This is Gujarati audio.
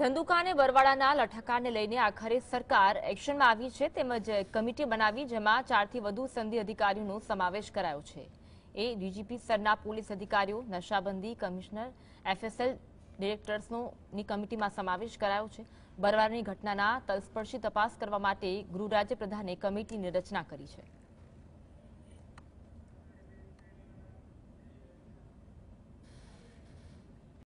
ધંધુકા બરવાડાના લઠાકાને લઈને આખરે સરકાર એક્શનમાં આવી છે તેમજ કમિટી બનાવી જેમાં ચારથી વધુ સંધિ અધિકારીઓનો સમાવેશ કરાયો છે એ ડીજીપી સ્તરના પોલીસ અધિકારીઓ નશાબંધી કમિશનર એફએસએલ ડિરેક્ટર્સનોની કમિટીમાં સમાવેશ કરાયો છે બરવાડની ઘટનાના તલસ્પર્શી તપાસ કરવા માટે ગૃહ રાજ્યપ્રધાને કમિટીની રચના કરી છે